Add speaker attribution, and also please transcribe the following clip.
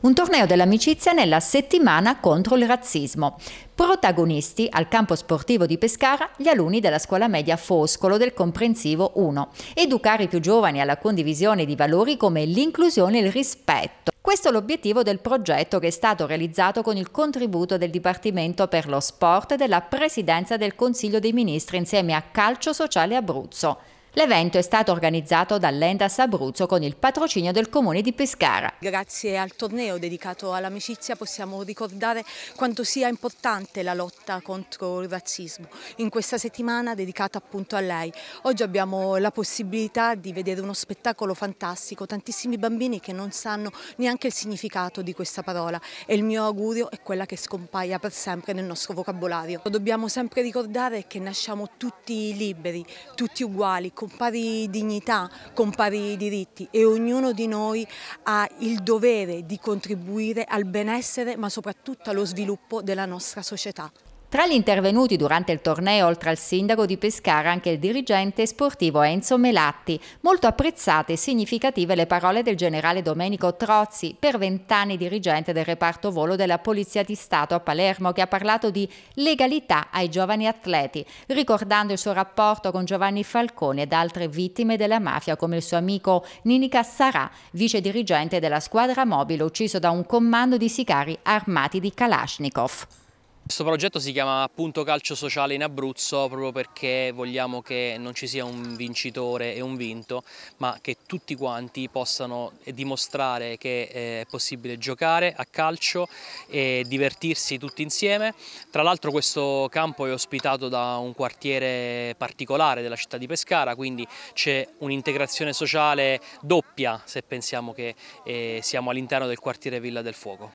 Speaker 1: un torneo dell'amicizia nella settimana contro il razzismo. Protagonisti al campo sportivo di Pescara gli alunni della scuola media Foscolo del Comprensivo 1. Educare i più giovani alla condivisione di valori come l'inclusione e il rispetto. Questo è l'obiettivo del progetto che è stato realizzato con il contributo del Dipartimento per lo Sport e della Presidenza del Consiglio dei Ministri insieme a Calcio Sociale Abruzzo. L'evento è stato organizzato dall'Endas Abruzzo con il patrocinio del Comune di Pescara. Grazie
Speaker 2: al torneo dedicato all'amicizia possiamo ricordare quanto sia importante la lotta contro il razzismo, in questa settimana dedicata appunto a lei. Oggi abbiamo la possibilità di vedere uno spettacolo fantastico, tantissimi bambini che non sanno neanche il significato di questa parola e il mio augurio è quella che scompaia per sempre nel nostro vocabolario. Dobbiamo sempre ricordare che nasciamo tutti liberi, tutti uguali, con con pari dignità, con pari diritti e ognuno di noi ha il dovere di contribuire al benessere ma soprattutto allo sviluppo della nostra società.
Speaker 1: Tra gli intervenuti durante il torneo, oltre al sindaco di Pescara, anche il dirigente sportivo Enzo Melatti. Molto apprezzate e significative le parole del generale Domenico Trozzi, per vent'anni dirigente del reparto volo della Polizia di Stato a Palermo, che ha parlato di legalità ai giovani atleti, ricordando il suo rapporto con Giovanni Falcone ed altre vittime della mafia, come il suo amico Nini Cassarà, vice dirigente della squadra mobile, ucciso da un comando di sicari armati di Kalashnikov.
Speaker 3: Questo progetto si chiama appunto Calcio Sociale in Abruzzo proprio perché vogliamo che non ci sia un vincitore e un vinto, ma che tutti quanti possano dimostrare che eh, è possibile giocare a calcio e divertirsi tutti insieme. Tra l'altro questo campo è ospitato da un quartiere particolare della città di Pescara, quindi c'è un'integrazione sociale doppia se pensiamo che eh, siamo all'interno del quartiere Villa del Fuoco.